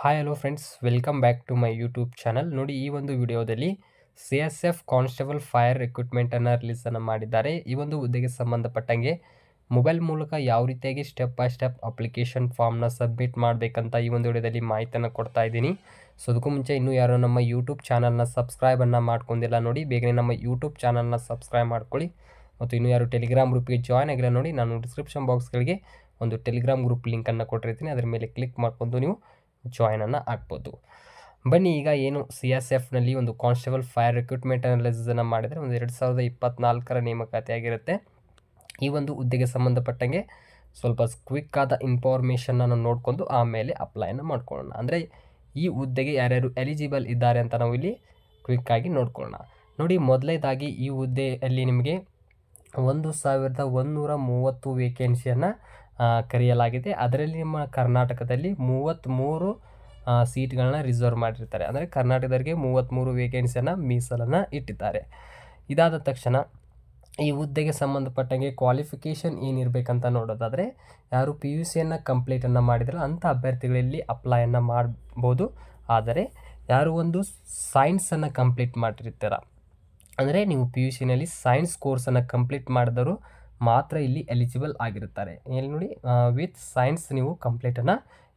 hi hello friends welcome back to my YouTube channel ನೋಡಿ ಈ ಒಂದು ವಿಡಿಯೋದಲ್ಲಿ C S F constable fire ರಿಕ್ರೂಟ್ಮೆಂಟನ್ನು ರಿಲೀಸನ್ನು ಮಾಡಿದ್ದಾರೆ ಈ ಒಂದು ಹುದ್ದೆಗೆ ಸಂಬಂಧಪಟ್ಟಂಗೆ ಮೊಬೈಲ್ ಮೂಲಕ ಯಾವ ರೀತಿಯಾಗಿ ಸ್ಟೆಪ್ ಬೈ ಸ್ಟೆಪ್ ಅಪ್ಲಿಕೇಶನ್ ಫಾರ್ಮ್ನ ಸಬ್ಮಿಟ್ ಮಾಡಬೇಕಂತ ಈ ಒಂದು ವಿಡಿಯೋದಲ್ಲಿ ಮಾಹಿತಿಯನ್ನು ಕೊಡ್ತಾ ಇದ್ದೀನಿ ಸೊ ಅದಕ್ಕೂ ಮುಂಚೆ ಇನ್ನೂ ಯಾರೋ ನಮ್ಮ ಯೂಟ್ಯೂಬ್ ಚಾನಲ್ನ ಸಬ್ಸ್ಕ್ರೈಬನ್ನು ಮಾಡ್ಕೊಂಡಿಲ್ಲ ನೋಡಿ ಬೇಗನೆ ನಮ್ಮ ಯೂಟ್ಯೂಬ್ ಚಾನಲ್ನ ಸಬ್ಸ್ಕ್ರೈಬ್ ಮಾಡ್ಕೊಳ್ಳಿ ಮತ್ತು ಇನ್ನೂ ಯಾರು ಟೆಲಿಗ್ರಾಮ್ ಗ್ರೂಪ್ಗೆ ಜಾಯ್ನ್ ಆಗಿಲ್ಲ ನೋಡಿ ನಾನು ಡಿಸ್ಕ್ರಿಪ್ಷನ್ ಬಾಕ್ಸ್ಗಳಿಗೆ ಒಂದು ಟೆಲಿಗ್ರಾಮ್ ಗ್ರೂಪ್ ಲಿಂಕನ್ನು ಕೊಟ್ಟಿರ್ತೀನಿ ಅದರ ಮೇಲೆ ಕ್ಲಿಕ್ ಮಾಡ್ಕೊಂಡು ನೀವು ಜಾಯ್ನನ್ನು ಆಗ್ಬೋದು ಬನ್ನಿ ಈಗ ಏನು ಸಿ ಎಸ್ ಎಫ್ನಲ್ಲಿ ಒಂದು ಕಾನ್ಸ್ಟೇಬಲ್ ಫೈರ್ ರಿಕ್ರೂಟ್ಮೆಂಟ್ ಅನಾಲಿಸನ್ನು ಮಾಡಿದರೆ ಒಂದು ಎರಡು ಸಾವಿರದ ಇಪ್ಪತ್ನಾಲ್ಕರ ನೇಮಕಾತಿ ಆಗಿರುತ್ತೆ ಈ ಒಂದು ಹುದ್ದೆಗೆ ಸಂಬಂಧಪಟ್ಟಂಗೆ ಸ್ವಲ್ಪ ಕ್ವಿಕ್ ಆದ ಇನ್ಫಾರ್ಮೇಷನನ್ನು ನೋಡಿಕೊಂಡು ಆಮೇಲೆ ಅಪ್ಲೈನ ಮಾಡ್ಕೊಳ್ಳೋಣ ಅಂದರೆ ಈ ಹುದ್ದೆಗೆ ಯಾರ್ಯಾರು ಎಲಿಜಿಬಲ್ ಇದ್ದಾರೆ ಅಂತ ನಾವು ಇಲ್ಲಿ ಕ್ವಿಕ್ಕಾಗಿ ನೋಡ್ಕೊಳ್ಳೋಣ ನೋಡಿ ಮೊದಲನೇದಾಗಿ ಈ ಹುದ್ದೆಯಲ್ಲಿ ನಿಮಗೆ ಒಂದು ಸಾವಿರದ ನೂರ ಮೂವತ್ತು ವೇಕೆನ್ಸಿಯನ್ನು ಕರೆಯಲಾಗಿದೆ ಅದರಲ್ಲಿ ನಮ್ಮ ಕರ್ನಾಟಕದಲ್ಲಿ ಮೂವತ್ತ್ಮೂರು ಸೀಟ್ಗಳನ್ನ ರಿಸರ್ವ್ ಮಾಡಿರ್ತಾರೆ ಅಂದರೆ ಕರ್ನಾಟಕದವರಿಗೆ ಮೂವತ್ತ್ಮೂರು ವೇಕೆನ್ಸಿಯನ್ನು ಮೀಸಲನ್ನು ಇಟ್ಟಿದ್ದಾರೆ ಇದಾದ ತಕ್ಷಣ ಈ ಹುದ್ದೆಗೆ ಸಂಬಂಧಪಟ್ಟಂಗೆ ಕ್ವಾಲಿಫಿಕೇಷನ್ ಏನಿರಬೇಕಂತ ನೋಡೋದಾದರೆ ಯಾರು ಪಿ ಯು ಸಿಯನ್ನು ಕಂಪ್ಲೀಟನ್ನು ಮಾಡಿದರೂ ಅಂಥ ಅಭ್ಯರ್ಥಿಗಳಲ್ಲಿ ಅಪ್ಲೈಯನ್ನು ಮಾಡ್ಬೋದು ಆದರೆ ಯಾರು ಒಂದು ಸೈನ್ಸನ್ನು ಕಂಪ್ಲೀಟ್ ಮಾಡಿರ್ತೀರ ಅಂದರೆ ನೀವು ಪಿ ಯು ಸಿನಲ್ಲಿ ಸೈನ್ಸ್ ಕೋರ್ಸನ್ನು ಕಂಪ್ಲೀಟ್ ಮಾಡಿದರೂ ಮಾತ್ರ ಇಲ್ಲಿ ಎಲಿಜಿಬಲ್ ಆಗಿರುತ್ತಾರೆ ಇಲ್ಲಿ ನೋಡಿ ವಿತ್ ಸೈನ್ಸ್ ನೀವು ಕಂಪ್ಲೀಟನ್ನು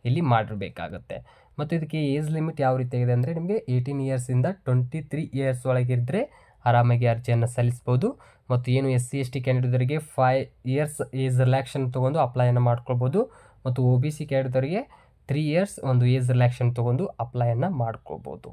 ಇಲ್ಲಿ ಮಾಡಿರಬೇಕಾಗುತ್ತೆ ಮತ್ತು ಇದಕ್ಕೆ ಏಜ್ ಲಿಮಿಟ್ ಯಾವ ರೀತಿ ಆಗಿದೆ ಅಂದರೆ ನಿಮಗೆ ಏಯ್ಟೀನ್ ಇಯರ್ಸಿಂದ ಟ್ವೆಂಟಿ ತ್ರೀ ಇಯರ್ಸ್ ಒಳಗಿದ್ದರೆ ಆರಾಮಾಗಿ ಅರ್ಜಿಯನ್ನು ಸಲ್ಲಿಸ್ಬೋದು ಮತ್ತು ಏನು ಎಸ್ ಸಿ ಎಸ್ ಟಿ ಕ್ಯಾಂಡಿಡೇಟರಿಗೆ ಫೈವ್ ಇಯರ್ಸ್ ಏಜ್ ರಿಲ್ಯಾಕ್ಷನ್ ತೊಗೊಂಡು ಅಪ್ಲೈಯನ್ನು ಮಾಡ್ಕೊಳ್ಬೋದು ಮತ್ತು ಒ ಬಿ ಸಿ ಕ್ಯಾಂಡಿಡೇಟರಿಗೆ ತ್ರೀ ಇಯರ್ಸ್ ಒಂದು ಏಜ್ ರಿಲ್ಯಾಕ್ಷನ್ ತೊಗೊಂಡು ಅಪ್ಲೈಯನ್ನು ಮಾಡ್ಕೊಳ್ಬೋದು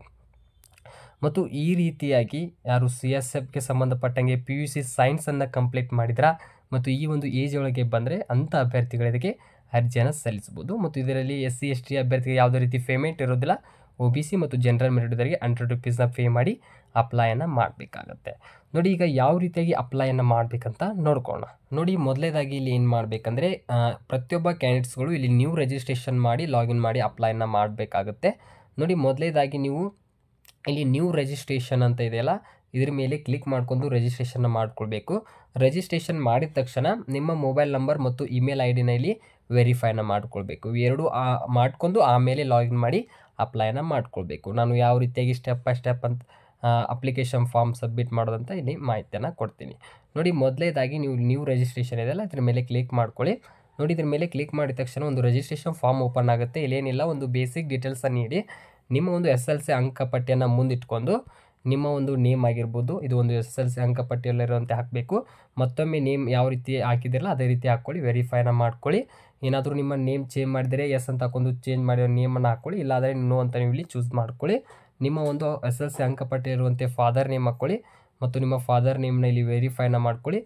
ಮತ್ತು ಈ ರೀತಿಯಾಗಿ ಯಾರು ಸಿ ಎಸ್ ಎಫ್ಗೆ ಸಂಬಂಧಪಟ್ಟಂಗೆ ಪಿ ಯು ಸಿ ಸೈನ್ಸನ್ನು ಕಂಪ್ಲೀಟ್ ಮಾಡಿದ್ರ ಮತ್ತು ಈ ಒಂದು ಏಜ್ ಒಳಗೆ ಬಂದರೆ ಅಂಥ ಅಭ್ಯರ್ಥಿಗಳು ಇದಕ್ಕೆ ಅರ್ಜಿಯನ್ನು ಸಲ್ಲಿಸ್ಬೋದು ಮತ್ತು ಇದರಲ್ಲಿ ಎಸ್ ಸಿ ಎಸ್ ಟಿ ಅಭ್ಯರ್ಥಿಗೆ ಯಾವುದೇ ರೀತಿ ಪೇಮೆಂಟ್ ಇರೋದಿಲ್ಲ ಒ ಬಿ ಸಿ ಮತ್ತು ಜನರಲ್ ಮೆರಿಟರಿಗೆ ಹಂಡ್ರೆಡ್ ರುಪೀಸ್ನ ಪೇ ಮಾಡಿ ಅಪ್ಲೈಯನ್ನು ಮಾಡಬೇಕಾಗತ್ತೆ ನೋಡಿ ಈಗ ಯಾವ ರೀತಿಯಾಗಿ ಅಪ್ಲೈಯನ್ನು ಮಾಡಬೇಕಂತ ನೋಡ್ಕೋಣ ನೋಡಿ ಮೊದಲೇದಾಗಿ ಇಲ್ಲಿ ಏನು ಮಾಡಬೇಕಂದ್ರೆ ಪ್ರತಿಯೊಬ್ಬ ಕ್ಯಾಂಡಿಡೇಟ್ಸ್ಗಳು ಇಲ್ಲಿ ನ್ಯೂ ರಿಜಿಸ್ಟ್ರೇಷನ್ ಮಾಡಿ ಲಾಗಿನ್ ಮಾಡಿ ಅಪ್ಲೈನ ಮಾಡಬೇಕಾಗುತ್ತೆ ನೋಡಿ ಮೊದಲೇದಾಗಿ ನೀವು ಇಲ್ಲಿ ನ್ಯೂ ರಿಜಿಸ್ಟ್ರೇಷನ್ ಅಂತ ಇದೆಯಲ್ಲ ಇದ್ರ ಮೇಲೆ ಕ್ಲಿಕ್ ಮಾಡಿಕೊಂಡು ರಿಜಿಸ್ಟ್ರೇಷನ್ನ ಮಾಡ್ಕೊಳ್ಬೇಕು ರಿಜಿಸ್ಟ್ರೇಷನ್ ಮಾಡಿದ ತಕ್ಷಣ ನಿಮ್ಮ ಮೊಬೈಲ್ ನಂಬರ್ ಮತ್ತು ಇಮೇಲ್ ಐ ಡಿನಲ್ಲಿ ವೆರಿಫೈನ ಮಾಡಿಕೊಳ್ಬೇಕು ಆ ಮಾಡಿಕೊಂಡು ಆಮೇಲೆ ಲಾಗಿನ್ ಮಾಡಿ ಅಪ್ಲೈನ ಮಾಡ್ಕೊಳ್ಬೇಕು ನಾನು ಯಾವ ರೀತಿಯಾಗಿ ಸ್ಟೆಪ್ ಬೈ ಸ್ಟೆಪ್ ಅಂತ ಅಪ್ಲಿಕೇಶನ್ ಫಾರ್ಮ್ ಸಬ್ಮಿಟ್ ಮಾಡೋದಂತ ಇಲ್ಲಿ ಮಾಹಿತಿಯನ್ನು ಕೊಡ್ತೀನಿ ನೋಡಿ ಮೊದಲೇದಾಗಿ ನೀವು ನ್ಯೂ ರಿಜಿಸ್ಟ್ರೇಷನ್ ಇದೆಯಲ್ಲ ಇದ್ರ ಮೇಲೆ ಕ್ಲಿಕ್ ಮಾಡ್ಕೊಳ್ಳಿ ನೋಡಿ ಇದ್ರ ಮೇಲೆ ಕ್ಲಿಕ್ ಮಾಡಿದ ತಕ್ಷಣ ಒಂದು ರಿಜಿಸ್ಟ್ರೇಷನ್ ಫಾರ್ಮ್ ಓಪನ್ ಆಗುತ್ತೆ ಇಲ್ಲೇನಿಲ್ಲ ಒಂದು ಬೇಸಿಕ್ ಡೀಟೇಲ್ಸನ್ನು ನೀಡಿ ನಿಮ್ಮ ಒಂದು ಎಸ್ ಎಲ್ ಸಿ ಅಂಕಪಟ್ಟಿಯನ್ನು ಮುಂದಿಟ್ಕೊಂಡು ನಿಮ್ಮ ಒಂದು ನೇಮ್ ಆಗಿರ್ಬೋದು ಇದು ಒಂದು ಎಸ್ ಎಸ್ ಎಲ್ ಸಿ ಅಂಕಪಟ್ಟಿಯಲ್ಲಿರುವಂತೆ ಹಾಕಬೇಕು ಮತ್ತೊಮ್ಮೆ ನೇಮ್ ಯಾವ ರೀತಿ ಹಾಕಿದಿರಲ್ಲ ಅದೇ ರೀತಿ ಹಾಕ್ಕೊಳ್ಳಿ ವೆರಿಫೈನ ಮಾಡ್ಕೊಳ್ಳಿ ಏನಾದರೂ ನಿಮ್ಮ ನೇಮ್ ಚೇಂಜ್ ಮಾಡಿದರೆ ಎಸ್ ಅಂತ ಹಾಕೊಂಡು ಚೇಂಜ್ ಮಾಡಿರೋ ನೇಮನ್ನು ಹಾಕ್ಕೊಳ್ಳಿ ಇಲ್ಲಾದರೆ ನೋ ಅಂತ ನೀವು ಇಲ್ಲಿ ಚೂಸ್ ಮಾಡ್ಕೊಳ್ಳಿ ನಿಮ್ಮ ಒಂದು ಎಸ್ ಎಲ್ ಸಿ ಇರುವಂತೆ ಫಾದರ್ ನೇಮ್ ಹಾಕ್ಕೊಳ್ಳಿ ಮತ್ತು ನಿಮ್ಮ ಫಾದರ್ ನೇಮ್ನ ಇಲ್ಲಿ ವೆರಿಫೈನ ಮಾಡ್ಕೊಳ್ಳಿ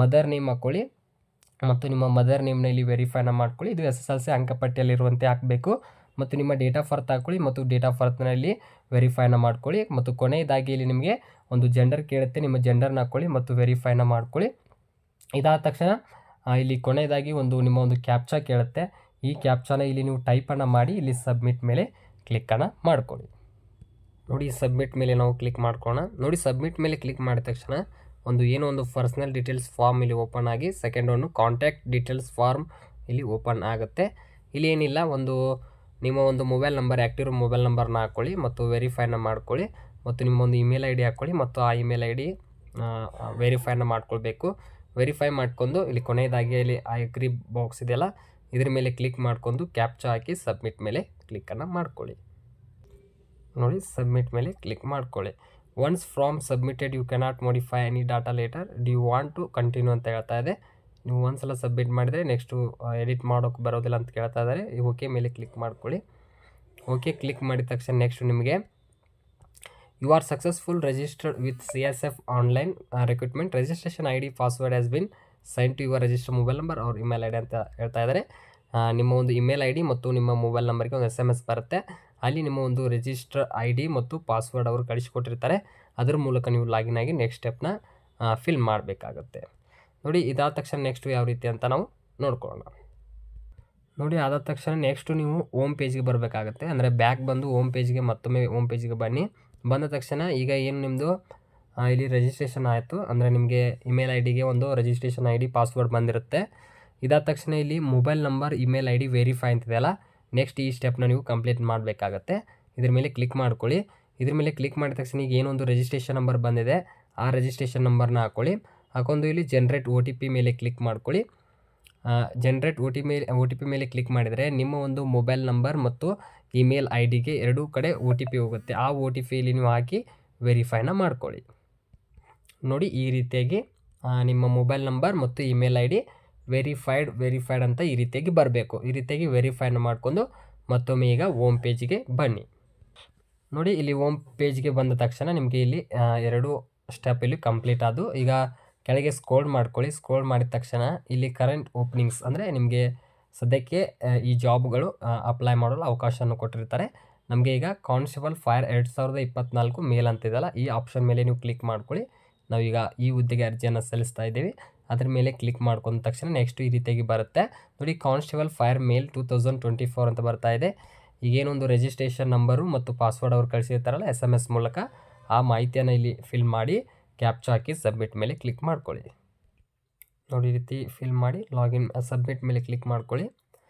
ಮದರ್ ನೇಮ್ ಹಾಕ್ಕೊಳ್ಳಿ ಮತ್ತು ನಿಮ್ಮ ಮದರ್ ನೇಮ್ನ ಇಲ್ಲಿ ವೆರಿಫೈನ ಮಾಡ್ಕೊಳ್ಳಿ ಇದು ಎಸ್ ಎಸ್ ಎಲ್ ಸಿ ಅಂಕಪಟ್ಟಿಯಲ್ಲಿರುವಂತೆ ಹಾಕಬೇಕು ಮತ್ತು ನಿಮ್ಮ ಡೇಟ್ ಆಫ್ ಬರ್ತ್ ಹಾಕೊಳ್ಳಿ ಮತ್ತು ಡೇಟ್ ಆಫ್ ಬರ್ತ್ನಲ್ಲಿ ವೆರಿಫೈನ ಮಾಡ್ಕೊಳ್ಳಿ ಮತ್ತು ಕೊನೆಯದಾಗಿ ಇಲ್ಲಿ ನಿಮಗೆ ಒಂದು ಜೆಂಡರ್ ಕೇಳುತ್ತೆ ನಿಮ್ಮ ಜೆಂಡರ್ನ ಹಾಕ್ಕೊಳ್ಳಿ ಮತ್ತು ವೆರಿಫೈನ ಮಾಡ್ಕೊಳ್ಳಿ ಇದಾದ ತಕ್ಷಣ ಇಲ್ಲಿ ಕೊನೆಯದಾಗಿ ಒಂದು ನಿಮ್ಮ ಒಂದು ಕ್ಯಾಪ್ಚಾ ಕೇಳುತ್ತೆ ಈ ಕ್ಯಾಪ್ಚಾನ ಇಲ್ಲಿ ನೀವು ಟೈಪನ್ನು ಮಾಡಿ ಇಲ್ಲಿ ಸಬ್ಮಿಟ್ ಮೇಲೆ ಕ್ಲಿಕ್ಕನ್ನು ಮಾಡ್ಕೊಳ್ಳಿ ನೋಡಿ ಸಬ್ಮಿಟ್ ಮೇಲೆ ನಾವು ಕ್ಲಿಕ್ ಮಾಡ್ಕೋಣ ನೋಡಿ ಸಬ್ಮಿಟ್ ಮೇಲೆ ಕ್ಲಿಕ್ ಮಾಡಿದ ತಕ್ಷಣ ಒಂದು ಏನೋ ಒಂದು ಪರ್ಸ್ನಲ್ ಡೀಟೇಲ್ಸ್ ಫಾರ್ಮ್ ಇಲ್ಲಿ ಓಪನ್ ಆಗಿ ಸೆಕೆಂಡ್ ಒಂದು ಕಾಂಟ್ಯಾಕ್ಟ್ ಡೀಟೇಲ್ಸ್ ಫಾರ್ಮ್ ಇಲ್ಲಿ ಓಪನ್ ಆಗುತ್ತೆ ಇಲ್ಲಿ ಏನಿಲ್ಲ ಒಂದು ನಿಮ್ಮ ಒಂದು ಮೊಬೈಲ್ ನಂಬರ್ ಆ್ಯಕ್ಟಿವ್ ಮೊಬೈಲ್ ನಂಬರ್ನ ಹಾಕ್ಕೊಳ್ಳಿ ಮತ್ತು ವೆರಿಫೈನ ಮಾಡ್ಕೊಳ್ಳಿ ಮತ್ತು ನಿಮ್ಮೊಂದು ಇಮೇಲ್ ಐ ಡಿ ಹಾಕ್ಕೊಳ್ಳಿ ಮತ್ತು ಆ ಇಮೇಲ್ ಐ ಡಿ ವೆರಿಫೈನ ಮಾಡ್ಕೊಳ್ಬೇಕು ವೆರಿಫೈ ಮಾಡ್ಕೊಂಡು ಇಲ್ಲಿ ಕೊನೆಯದಾಗಿ ಇಲ್ಲಿ ಆ ಎಗ್ರಿ ಬಾಕ್ಸ್ ಇದೆಯಲ್ಲ ಇದ್ರ ಮೇಲೆ ಕ್ಲಿಕ್ ಮಾಡಿಕೊಂಡು ಕ್ಯಾಪ್ಚಾ ಹಾಕಿ ಸಬ್ಮಿಟ್ ಮೇಲೆ ಕ್ಲಿಕ್ಕನ್ನು ಮಾಡ್ಕೊಳ್ಳಿ ನೋಡಿ ಸಬ್ಮಿಟ್ ಮೇಲೆ ಕ್ಲಿಕ್ ಮಾಡ್ಕೊಳ್ಳಿ once from submitted you cannot modify any data later do you want to continue ಅಂತ ಹೇಳ್ತಾ ಇದೆ ನೀವು ಒಂದು ಸಲ ಸಬ್ಮಿಟ್ ಮಾಡಿದರೆ ನೆಕ್ಸ್ಟು ಎಡಿಟ್ ಮಾಡೋಕ್ಕೆ ಬರೋದಿಲ್ಲ ಅಂತ ಕೇಳ್ತಾ ಇದ್ದಾರೆ ಓಕೆ ಮೇಲೆ ಕ್ಲಿಕ್ ಮಾಡ್ಕೊಳ್ಳಿ ಓಕೆ ಕ್ಲಿಕ್ ಮಾಡಿದ ತಕ್ಷಣ ನೆಕ್ಸ್ಟ್ ನಿಮಗೆ you are successful registered with C S F online recruitment registration I D password has been sign to your register mobile number ಅವ್ರ ಇಮೇಲ್ ಐ ಡಿ ಅಂತ ಹೇಳ್ತಾ ಇದ್ದಾರೆ ನಿಮ್ಮ ಒಂದು ಇಮೇಲ್ ಐ ಡಿ ಮತ್ತು ನಿಮ್ಮ ಮೊಬೈಲ್ ನಂಬರ್ಗೆ ಒಂದು ಎಸ್ ಎಮ್ ಎಸ್ ಬರುತ್ತೆ ಅಲ್ಲಿ ನಿಮ್ಮ ಒಂದು ರಿಜಿಸ್ಟರ್ ಐ ಡಿ ಮತ್ತು ಪಾಸ್ವರ್ಡ್ ಅವರು ಕಳಿಸಿಕೊಟ್ಟಿರ್ತಾರೆ ಅದ್ರ ಮೂಲಕ ನೀವು ಲಾಗಿನ್ ಆಗಿ ನೆಕ್ಸ್ಟ್ ಸ್ಟೆಪ್ನ ಫಿಲ್ ಮಾಡಬೇಕಾಗುತ್ತೆ ನೋಡಿ ಇದಾದ ತಕ್ಷಣ ನೆಕ್ಸ್ಟು ಯಾವ ರೀತಿ ಅಂತ ನಾವು ನೋಡ್ಕೊಳ್ಳೋಣ ನೋಡಿ ಆದ ತಕ್ಷಣ ನೆಕ್ಸ್ಟು ನೀವು ಓಮ್ ಪೇಜ್ಗೆ ಬರಬೇಕಾಗತ್ತೆ ಅಂದರೆ ಬ್ಯಾಕ್ ಬಂದು ಓಮ್ ಪೇಜ್ಗೆ ಮತ್ತೊಮ್ಮೆ ಓಮ್ ಪೇಜ್ಗೆ ಬನ್ನಿ ಬಂದ ತಕ್ಷಣ ಈಗ ಏನು ನಿಮ್ಮದು ಇಲ್ಲಿ ರಿಜಿಸ್ಟ್ರೇಷನ್ ಆಯಿತು ಅಂದರೆ ನಿಮಗೆ ಇಮೇಲ್ ಐ ಡಿಗೆ ಒಂದು ರಿಜಿಸ್ಟ್ರೇಷನ್ ಐ ಡಿ ಪಾಸ್ವರ್ಡ್ ಬಂದಿರುತ್ತೆ ಇದಾದ ತಕ್ಷಣ ಇಲ್ಲಿ mobile number email I D verify ಅಂತಿದೆಯಲ್ಲ ನೆಕ್ಸ್ಟ್ ಈ ಸ್ಟೆಪ್ನ ನೀವು ಕಂಪ್ಲೀಟ್ ಮಾಡಬೇಕಾಗತ್ತೆ ಇದ್ರ ಮೇಲೆ ಕ್ಲಿಕ್ ಮಾಡ್ಕೊಳ್ಳಿ ಇದ್ರ ಮೇಲೆ ಕ್ಲಿಕ್ ಮಾಡಿದ ತಕ್ಷಣ ಈಗ ಏನೊಂದು ರಿಜಿಸ್ಟ್ರೇಷನ್ ನಂಬರ್ ಬಂದಿದೆ ಆ ರಿಜಿಸ್ಟ್ರೇಷನ್ ನಂಬರ್ನ ಹಾಕ್ಕೊಳ್ಳಿ ಹಾಕೊಂಡು ಇಲ್ಲಿ ಜನ್ರೇಟ್ ಒ ಟಿ ಪಿ ಮೇಲೆ ಕ್ಲಿಕ್ ಮಾಡ್ಕೊಳ್ಳಿ ಜನ್ರೇಟ್ ಓ ಟಿ ಮೇಲೆ ಓ ಟಿ ಪಿ ಮೇಲೆ ಕ್ಲಿಕ್ ಮಾಡಿದರೆ ನಿಮ್ಮ ಒಂದು ಮೊಬೈಲ್ ನಂಬರ್ ಮತ್ತು ಇಮೇಲ್ ಐ ಡಿಗೆ ಎರಡೂ ಕಡೆ ಓ ಟಿ ಪಿ ಹೋಗುತ್ತೆ ಆ ಓ ಟಿ ಪಿಲಿ ನೀವು ಹಾಕಿ ವೆರಿಫೈನ ಮಾಡ್ಕೊಳ್ಳಿ ನೋಡಿ ಈ ರೀತಿಯಾಗಿ ನಿಮ್ಮ ಮೊಬೈಲ್ ನಂಬರ್ ಮತ್ತು email I D verified verified ಅಂತ ಈ ರೀತಿಯಾಗಿ ಬರಬೇಕು ಈ ರೀತಿಯಾಗಿ ವೆರಿಫೈನ ಮಾಡಿಕೊಂಡು ಮತ್ತೊಮ್ಮೆ ಈಗ ಓಮ್ ಪೇಜ್ಗೆ ಬನ್ನಿ ನೋಡಿ ಇಲ್ಲಿ ಓಮ್ ಪೇಜ್ಗೆ ಬಂದ ತಕ್ಷಣ ನಿಮಗೆ ಇಲ್ಲಿ ಎರಡು ಸ್ಟೆಪ್ ಇಲ್ಲಿ ಕಂಪ್ಲೀಟ್ ಆದವು ಈಗ ಕೆಳಗೆ ಸ್ಕೋಲ್ ಮಾಡ್ಕೊಳ್ಳಿ ಸ್ಕ್ರೋಲ್ ಮಾಡಿದ ತಕ್ಷಣ ಇಲ್ಲಿ ಕರೆಂಟ್ ಓಪನಿಂಗ್ಸ್ ಅಂದರೆ ನಿಮಗೆ ಸದ್ಯಕ್ಕೆ ಈ ಜಾಬ್ಗಳು ಅಪ್ಲೈ ಮಾಡಲು ಅವಕಾಶವನ್ನು ಕೊಟ್ಟಿರ್ತಾರೆ ನಮಗೆ ಈಗ ಕಾನ್ಸ್ಟೇಬಲ್ ಫೈರ್ ಎರಡು ಸಾವಿರದ ಇಪ್ಪತ್ನಾಲ್ಕು ಮೇಲ್ ಅಂತಿದೆಯಲ್ಲ ಈ ಆಪ್ಷನ್ ಮೇಲೆ ನೀವು ಕ್ಲಿಕ್ ಮಾಡ್ಕೊಳ್ಳಿ ನಾವೀಗ ಈ ಹುದ್ದೆಗೆ ಅರ್ಜಿಯನ್ನು ಸಲ್ಲಿಸ್ತಾ ಇದ್ದೀವಿ ಅದ್ರ ಮೇಲೆ ಕ್ಲಿಕ್ ಮಾಡ್ಕೊಂಡ ತಕ್ಷಣ ನೆಕ್ಸ್ಟ್ ಈ ರೀತಿಯಾಗಿ ಬರುತ್ತೆ ನೋಡಿ constable fire male two thousand twenty four ಅಂತ ಬರ್ತಾ ಇದೆ ಈಗೇನೊಂದು ರಿಜಿಸ್ಟ್ರೇಷನ್ ನಂಬರು ಮತ್ತು ಪಾಸ್ವರ್ಡ್ ಅವರು ಕಳಿಸಿರ್ತಾರಲ್ಲ ಎಸ್ ಎಮ್ ಎಸ್ ಮೂಲಕ ಆ ಮಾಹಿತಿಯನ್ನು ಇಲ್ಲಿ ಫಿಲ್ ಮಾಡಿ ಕ್ಯಾಪ್ಚ ಹಾಕಿ ಸಬ್ಮಿಟ್ ಮೇಲೆ ಕ್ಲಿಕ್ ಮಾಡ್ಕೊಳ್ಳಿ ನೋಡಿ ಈ ರೀತಿ ಫಿಲ್ ಮಾಡಿ ಲಾಗಿನ್ ಸಬ್ಮಿಟ್ ಮೇಲೆ ಕ್ಲಿಕ್ ಮಾಡ್ಕೊಳ್ಳಿ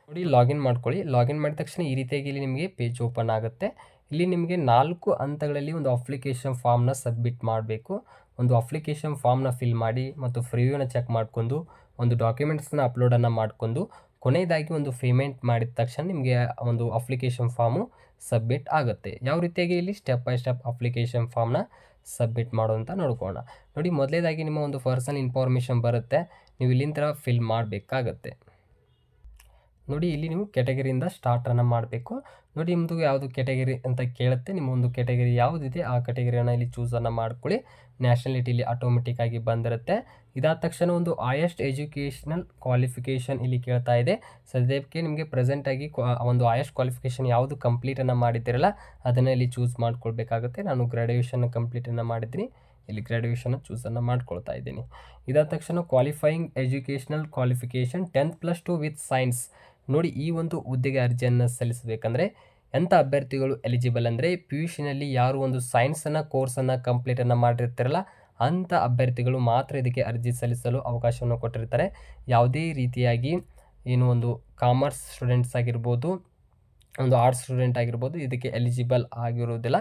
ನೋಡಿ ಲಾಗಿನ್ ಮಾಡ್ಕೊಳ್ಳಿ ಲಾಗಿನ್ ಮಾಡಿದ ತಕ್ಷಣ ಈ ರೀತಿಯಾಗಿ ಇಲ್ಲಿ ನಿಮಗೆ ಪೇಜ್ ಓಪನ್ ಆಗುತ್ತೆ ಇಲ್ಲಿ ನಿಮಗೆ ನಾಲ್ಕು ಹಂತಗಳಲ್ಲಿ ಒಂದು ಅಪ್ಲಿಕೇಶನ್ ಫಾರ್ಮ್ನ ಸಬ್ಮಿಟ್ ಮಾಡಬೇಕು ಒಂದು ಅಪ್ಲಿಕೇಶನ್ ಫಾರ್ಮ್ನ ಫಿಲ್ ಮಾಡಿ ಮತ್ತು ಫ್ರೀವ್ಯೂನ ಚೆಕ್ ಮಾಡಿಕೊಂಡು ಒಂದು ಡಾಕ್ಯುಮೆಂಟ್ಸನ್ನ ಅಪ್ಲೋಡನ್ನು ಮಾಡಿಕೊಂಡು ಕೊನೆಯದಾಗಿ ಒಂದು ಪೇಮೆಂಟ್ ಮಾಡಿದ ತಕ್ಷಣ ನಿಮಗೆ ಒಂದು ಅಪ್ಲಿಕೇಶನ್ ಫಾರ್ಮು ಸಬ್ಮಿಟ್ ಆಗುತ್ತೆ ಯಾವ ರೀತಿಯಾಗಿ ಇಲ್ಲಿ ಸ್ಟೆಪ್ ಬೈ ಸ್ಟೆಪ್ ಅಪ್ಲಿಕೇಶನ್ ಫಾರ್ಮ್ನ ಸಬ್ಮಿಟ್ ಮಾಡೋ ಅಂತ ನೋಡ್ಕೋಣ ನೋಡಿ ಮೊದಲೇದಾಗಿ ನಿಮ್ಮ ಒಂದು ಪರ್ಸನ್ ಇನ್ಫಾರ್ಮೇಷನ್ ಬರುತ್ತೆ ನೀವು ಇಲ್ಲಿಂದ ಫಿಲ್ ಮಾಡಬೇಕಾಗತ್ತೆ ನೋಡಿ ಇಲ್ಲಿ ನೀವು ಕೆಟಗರಿಯಿಂದ ಸ್ಟಾರ್ಟನ್ನು ಮಾಡಬೇಕು ನೋಡಿ ನಿಮ್ಮದು ಯಾವುದು ಕೆಟಗರಿ ಅಂತ ಕೇಳುತ್ತೆ ನಿಮ್ಮ ಒಂದು ಕೆಟಗರಿ ಯಾವುದಿದೆ ಆ ಕೆಟಗರಿಯನ್ನು ಇಲ್ಲಿ ಚೂಸನ್ನು ಮಾಡ್ಕೊಳ್ಳಿ ಇಲ್ಲಿ ಆಟೋಮೆಟಿಕ್ಕಾಗಿ ಬಂದಿರುತ್ತೆ ಇದಾದ ತಕ್ಷಣ ಒಂದು ಹೈಯೆಸ್ಟ್ ಎಜುಕೇಷನಲ್ ಕ್ವಾಲಿಫಿಕೇಷನ್ ಇಲ್ಲಿ ಕೇಳ್ತಾ ಇದೆ ಸದ್ಯಕ್ಕೆ ನಿಮಗೆ ಪ್ರೆಸೆಂಟಾಗಿ ಒಂದು ಆಯೆಸ್ಟ್ ಕ್ವಾಲಿಫಿಕೇಷನ್ ಯಾವುದು ಕಂಪ್ಲೀಟನ್ನು ಮಾಡಿದ್ದೀರಲ್ಲ ಅದನ್ನು ಇಲ್ಲಿ ಚೂಸ್ ಮಾಡ್ಕೊಳ್ಬೇಕಾಗುತ್ತೆ ನಾನು ಗ್ರ್ಯಾಡ್ಯುಯೇಷನ್ ಕಂಪ್ಲೀಟನ್ನು ಮಾಡಿದ್ದೀನಿ ಇಲ್ಲಿ ಗ್ರ್ಯಾಡ್ಯುಯೇಷನ್ ಚೂಸನ್ನು ಮಾಡ್ಕೊಳ್ತಾ ಇದ್ದೀನಿ ಇದಾದ ತಕ್ಷಣ qualifying educational qualification tenth plus two with science ನೋಡಿ ಈ ಒಂದು ಹುದ್ದೆಗೆ ಅರ್ಜಿಯನ್ನು ಸಲ್ಲಿಸಬೇಕಂದ್ರೆ ಎಂಥ ಅಭ್ಯರ್ಥಿಗಳು ಎಲಿಜಿಬಲ್ ಅಂದರೆ ಪಿ ಯು ಶಿನಲ್ಲಿ ಯಾರು ಒಂದು ಸೈನ್ಸನ್ನು ಕೋರ್ಸನ್ನು ಕಂಪ್ಲೀಟನ್ನು ಮಾಡಿರ್ತಾರಲ್ಲ ಅಂಥ ಅಭ್ಯರ್ಥಿಗಳು ಮಾತ್ರ ಇದಕ್ಕೆ ಅರ್ಜಿ ಸಲ್ಲಿಸಲು ಅವಕಾಶವನ್ನು ಕೊಟ್ಟಿರ್ತಾರೆ ಯಾವುದೇ ರೀತಿಯಾಗಿ ಏನು ಒಂದು ಕಾಮರ್ಸ್ ಸ್ಟೂಡೆಂಟ್ಸ್ ಆಗಿರ್ಬೋದು ಒಂದು ಆರ್ಟ್ಸ್ ಸ್ಟೂಡೆಂಟ್ ಆಗಿರ್ಬೋದು ಇದಕ್ಕೆ ಎಲಿಜಿಬಲ್ ಆಗಿರೋದಿಲ್ಲ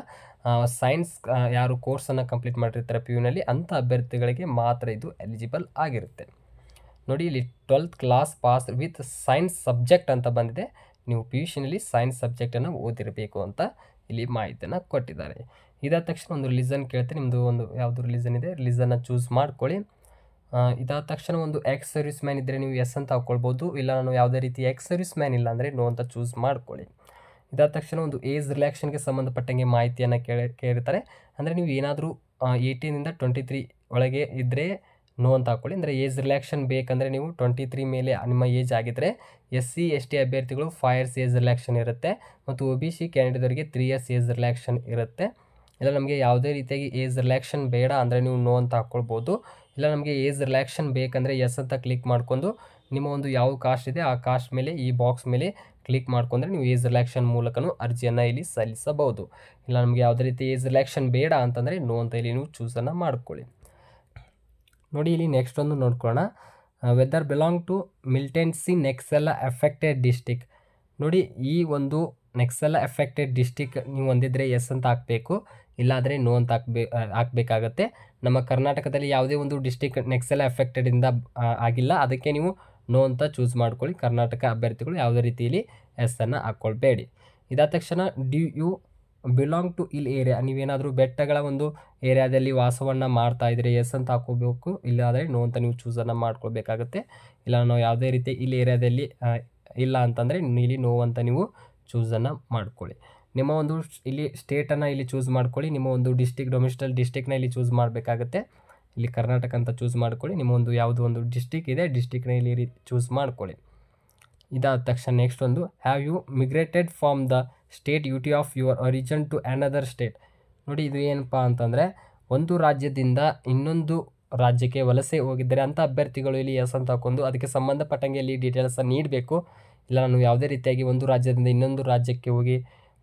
ಸೈನ್ಸ್ ಯಾರು ಕೋರ್ಸನ್ನು ಕಂಪ್ಲೀಟ್ ಮಾಡಿರ್ತಾರೆ ಪಿ ಯುನಲ್ಲಿ ಅಂಥ ಅಭ್ಯರ್ಥಿಗಳಿಗೆ ಮಾತ್ರ ಇದು ಎಲಿಜಿಬಲ್ ಆಗಿರುತ್ತೆ ನೋಡಿ ಇಲ್ಲಿ twelfth class pass with science subject ಅಂತ ಬಂದಿದೆ ನೀವು ಪಿ ಯು ನಲ್ಲಿ ಸೈನ್ಸ್ ಸಬ್ಜೆಕ್ಟನ್ನು ಓದಿರಬೇಕು ಅಂತ ಇಲ್ಲಿ ಮಾಹಿತಿಯನ್ನು ಕೊಟ್ಟಿದ್ದಾರೆ ಇದಾದ ತಕ್ಷಣ ಒಂದು ರಿಲಿಸನ್ ಕೇಳುತ್ತೆ ನಿಮ್ಮದು ಒಂದು ಯಾವುದು ರಿಲಿಸನ್ ಇದೆ ರಿಲಿಸನ್ನ ಚೂಸ್ ಮಾಡ್ಕೊಳ್ಳಿ ಇದಾದ ತಕ್ಷಣ ಒಂದು ಎಕ್ಸ್ ಸರ್ವಿಸ್ ಮ್ಯಾನ್ ಇದ್ದರೆ ನೀವು ಎಸ್ ಅಂತ ಹಾಕ್ಕೊಳ್ಬೋದು ಇಲ್ಲ ನಾನು ಯಾವುದೇ ರೀತಿ ಎಕ್ಸ್ ಸರ್ವಿಸ್ ಮ್ಯಾನ್ ಇಲ್ಲ ಅಂದರೆ ನೋ ಅಂತ ಚೂಸ್ ಮಾಡ್ಕೊಳ್ಳಿ ಇದಾದ ತಕ್ಷಣ ಒಂದು ಏಜ್ ರಿಲ್ಯಾಕ್ಷನ್ಗೆ ಸಂಬಂಧಪಟ್ಟಂಗೆ ಮಾಹಿತಿಯನ್ನು ಕೇಳಿ ಕೇಳ್ತಾರೆ ಅಂದರೆ ನೀವು ಏನಾದರೂ ಏಯ್ಟೀನಿಂದ ಟ್ವೆಂಟಿ ತ್ರೀ ಒಳಗೆ ಇದ್ದರೆ ನೋ ಅಂತ ಹಾಕ್ಕೊಳ್ಳಿ ಅಂದರೆ ಏಜ್ ರಿಲ್ಯಾಕ್ಷನ್ ಬೇಕಂದರೆ ನೀವು ಟ್ವೆಂಟಿ ತ್ರೀ ಮೇಲೆ ನಿಮ್ಮ ಏಜ್ ಆಗಿದ್ದರೆ ಎಸ್ ಸಿ ಎಸ್ ಟಿ ಅಭ್ಯರ್ಥಿಗಳು ಫೈವ್ ಇಯರ್ಸ್ ಏಜ್ ರಿಲ್ಯಾಕ್ಷನ್ ಇರುತ್ತೆ ಮತ್ತು ಒ ಬಿ ಸಿ ಅವರಿಗೆ ತ್ರೀ ಇಯರ್ಸ್ ಏಜ್ ರಿಲ್ಯಾಕ್ಷನ್ ಇರುತ್ತೆ ಇಲ್ಲ ನಮಗೆ ಯಾವುದೇ ರೀತಿಯಾಗಿ ಏಜ್ ರಿಲ್ಯಾಕ್ಷನ್ ಬೇಡ ಅಂದರೆ ನೀವು ನೋ ಅಂತ ಹಾಕ್ಕೊಳ್ಬೋದು ಇಲ್ಲ ನಮಗೆ ಏಜ್ ರಿಲ್ಯಾಕ್ಷನ್ ಬೇಕಂದರೆ ಎಸ್ ಅಂತ ಕ್ಲಿಕ್ ಮಾಡಿಕೊಂಡು ನಿಮ್ಮ ಒಂದು ಯಾವ ಕಾಸ್ಟ್ ಇದೆ ಆ ಕಾಸ್ಟ್ ಮೇಲೆ ಈ ಬಾಕ್ಸ್ ಮೇಲೆ ಕ್ಲಿಕ್ ಮಾಡ್ಕೊಂಡ್ರೆ ನೀವು ಏಜ್ ರಿಲ್ಯಾಕ್ಷನ್ ಮೂಲಕನೂ ಅರ್ಜಿಯನ್ನು ಇಲ್ಲಿ ಸಲ್ಲಿಸಬಹುದು ಇಲ್ಲ ನಮಗೆ ಯಾವುದೇ ರೀತಿ ಏಜ್ ರಿಲ್ಯಾಕ್ಷನ್ ಬೇಡ ಅಂತಂದರೆ ನೋ ಅಂತ ಇಲ್ಲಿ ನೀವು ಚೂಸನ್ನು ಮಾಡ್ಕೊಳ್ಳಿ ನೋಡಿ ಇಲ್ಲಿ ನೆಕ್ಸ್ಟ್ ಒಂದು ನೋಡ್ಕೊಳ್ಳೋಣ ವೆದರ್ ಬಿಲಾಂಗ್ ಟು ಮಿಲ್ಟೆನ್ಸಿ ಎಲ್ಲ ಎಫೆಕ್ಟೆಡ್ ಡಿಸ್ಟಿಕ್ ನೋಡಿ ಈ ಒಂದು ಎಲ್ಲ ಎಫೆಕ್ಟೆಡ್ ಡಿಸ್ಟಿಕ್ ನೀವು ಹೊಂದಿದ್ರೆ ಎಸ್ ಅಂತ ಹಾಕಬೇಕು ಇಲ್ಲಾದರೆ ನೋ ಅಂತ ಹಾಕ್ಬೇ ಹಾಕ್ಬೇಕಾಗತ್ತೆ ನಮ್ಮ ಕರ್ನಾಟಕದಲ್ಲಿ ಯಾವುದೇ ಒಂದು ಡಿಸ್ಟಿಕ್ ನೆಕ್ಸೆಲ್ ಇಂದ ಆಗಿಲ್ಲ ಅದಕ್ಕೆ ನೀವು ನೋ ಅಂತ ಚೂಸ್ ಮಾಡ್ಕೊಳ್ಳಿ ಕರ್ನಾಟಕ ಅಭ್ಯರ್ಥಿಗಳು ಯಾವುದೇ ರೀತಿಯಲ್ಲಿ ಎಸ್ ಅನ್ನು ಹಾಕ್ಕೊಳ್ಬೇಡಿ ಇದಾದ ತಕ್ಷಣ do you belong to hill area ನೀವೇನಾದರೂ ಬೆಟ್ಟಗಳ ಒಂದು ಏರಿಯಾದಲ್ಲಿ ವಾಸವನ್ನು ಮಾಡ್ತಾ ಇದ್ದರೆ ಎಸ್ ಅಂತ ಹಾಕೋಬೇಕು ಇಲ್ಲಾದರೆ ನೋ ಅಂತ ನೀವು ಚೂಸನ್ನು ಮಾಡ್ಕೊಳ್ಬೇಕಾಗತ್ತೆ ಇಲ್ಲ ನಾವು ಯಾವುದೇ ರೀತಿ ಇಲ್ಲಿ ಏರಿಯಾದಲ್ಲಿ ಇಲ್ಲ ಅಂತಂದರೆ ಇಲ್ಲಿ ನೋ ಅಂತ ನೀವು ಚೂಸನ್ನು ಮಾಡ್ಕೊಳ್ಳಿ ನಿಮ್ಮ ಒಂದು ಇಲ್ಲಿ ಸ್ಟೇಟನ್ನು ಇಲ್ಲಿ ಚೂಸ್ ಮಾಡ್ಕೊಳ್ಳಿ ನಿಮ್ಮ ಒಂದು ಡಿಸ್ಟಿಕ್ ಡೊಮೆಸ್ಟಲ್ ಡಿಸ್ಟಿಕ್ನ ಇಲ್ಲಿ ಚೂಸ್ ಮಾಡಬೇಕಾಗತ್ತೆ ಇಲ್ಲಿ ಕರ್ನಾಟಕ ಅಂತ ಚೂಸ್ ಮಾಡ್ಕೊಳ್ಳಿ ನಿಮ್ಮ ಒಂದು ಯಾವುದೋ ಒಂದು ಡಿಸ್ಟಿಕ್ ಇದೆ ಡಿಸ್ಟಿಕ್ನ ಇಲ್ಲಿ ಚೂಸ್ ಮಾಡ್ಕೊಳ್ಳಿ ಇದಾದ ತಕ್ಷಣ ನೆಕ್ಸ್ಟ್ ಒಂದು have you migrated from the state U T of your origin to another state ನೋಡಿ ಇದು ಏನಪ್ಪ ಅಂತಂದರೆ ಒಂದು ರಾಜ್ಯದಿಂದ ಇನ್ನೊಂದು ರಾಜ್ಯಕ್ಕೆ ವಲಸೆ ಹೋಗಿದ್ದರೆ ಅಂಥ ಅಭ್ಯರ್ಥಿಗಳು ಇಲ್ಲಿ ಎಸ್ ಅಂತ ಹಾಕೊಂಡು ಅದಕ್ಕೆ ಸಂಬಂಧಪಟ್ಟಂಗೆ ಇಲ್ಲಿ ಡೀಟೇಲ್ಸನ್ನು ನೀಡಬೇಕು ಇಲ್ಲ ನಾನು ಯಾವುದೇ ರೀತಿಯಾಗಿ ಒಂದು ರಾಜ್ಯದಿಂದ ಇನ್ನೊಂದು ರಾಜ್ಯಕ್ಕೆ ಹೋಗಿ